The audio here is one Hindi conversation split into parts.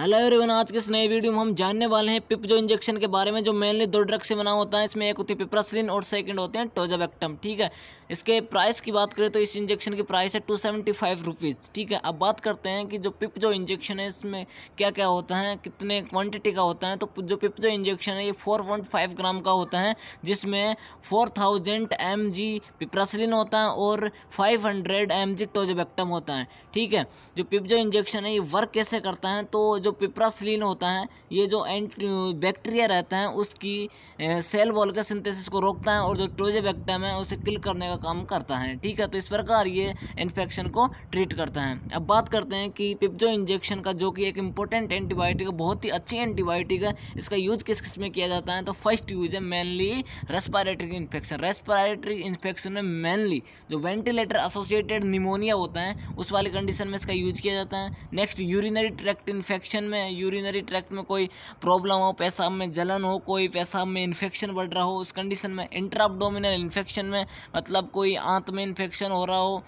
हेलो एवरीवन आज के इस नए वीडियो में हम जानने वाले हैं पिप जो इंजेक्शन के बारे में जो मेनली दो ड्रग से बना होता है इसमें एक होती है पिप्रासलिन और सेकंड होते हैं टोजाबेक्टम ठीक है इसके प्राइस की बात करें तो इस इंजेक्शन की प्राइस है टू सेवेंटी फाइव रुपीज़ ठीक है अब बात करते हैं कि जो पिप जो इंजेक्शन है इसमें क्या क्या होता है कितने क्वान्टिटी का होता है तो जो पिप जो इंजेक्शन है ये फोर पॉइंट फाइव ग्राम का होता है जिसमें फोर थाउजेंड एम जी होता है और फाइव हंड्रेड एम जी होता है ठीक है जो पिप जो इंजेक्शन है ये वर्क कैसे करता है तो जो जो पिप्रासलिन होता है ये जो एंट बैक्टीरिया रहता है उसकी सेल वॉल के सिंथेसिस को रोकता है और जो बैक्टम है उसे किल करने का काम करता है ठीक है तो इस प्रकार ये इन्फेक्शन को ट्रीट करता है अब बात करते हैं कि पिप्जो इंजेक्शन का जो कि एक इंपॉर्टेंट एंटीबायोटिक है बहुत ही अच्छी एंटीबायोटिक है इसका यूज किस किस में किया जाता है तो फर्स्ट यूज है mainly respiratory infection respiratory infection में मेनली जो वेंटिलेटर एसोसिएटेड निमोनिया होता है उस वाली कंडीशन में इसका यूज किया जाता है next urinary tract infection infection में यूरिनरी ट्रैक्ट में कोई प्रॉब्लम हो पेशाब में जलन हो कोई पेशाब में इन्फेक्शन बढ़ रहा हो उस कंडीशन में इंट्राबडोमिनल इन्फेक्शन में मतलब कोई आंत में इन्फेक्शन हो रहा हो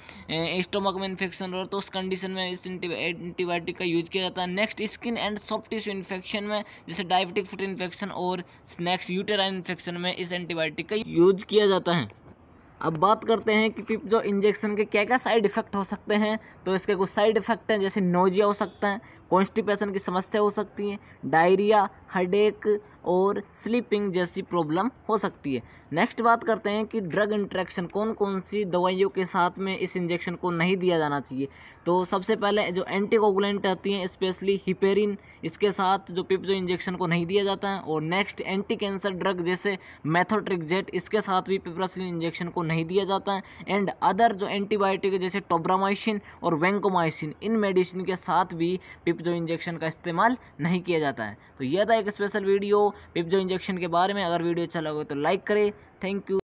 स्टोमक में इन्फेक्शन हो रहा हो तो उस कंडीशन में इस एंटीबायोटिक का यूज किया जाता है next skin and soft tissue infection में जैसे डायबिटिक फुट इन्फेक्शन और स्नैक्स यूटेराइन इन्फेक्शन में इस एंटीबायोटिक का यूज किया जाता है अब बात करते हैं कि पिप जो इंजेक्शन के क्या क्या साइड इफ़ेक्ट हो सकते हैं तो इसके कुछ साइड इफ़ेक्ट हैं जैसे नोजिया हो सकता है कॉन्स्टिपेशन की समस्या हो सकती है डायरिया हेडेक और स्लीपिंग जैसी प्रॉब्लम हो सकती है नेक्स्ट बात करते हैं कि ड्रग इंट्रैक्शन कौन कौन सी दवाइयों के साथ में इस इंजेक्शन को नहीं दिया जाना चाहिए तो सबसे पहले जो एंटीकोगुलेंट आती हैं स्पेशली हिपेरिन इसके साथ जो पिप जो इंजेक्शन को नहीं दिया जाता है और नेक्स्ट एंटी कैंसर ड्रग जैसे मैथोट्रिकजेट इसके साथ भी पिपरासिलिन इंजेक्शन को नहीं दिया जाता है एंड अदर जो एंटीबायोटिक जैसे टोब्रामाइसिन और वेंकोमाइसिन इन मेडिसिन के साथ भी पिप जो इंजेक्शन का इस्तेमाल नहीं किया जाता है तो यह था एक स्पेशल वीडियो पिप्जो इंजेक्शन के बारे में अगर वीडियो अच्छा लगे तो लाइक करें थैंक यू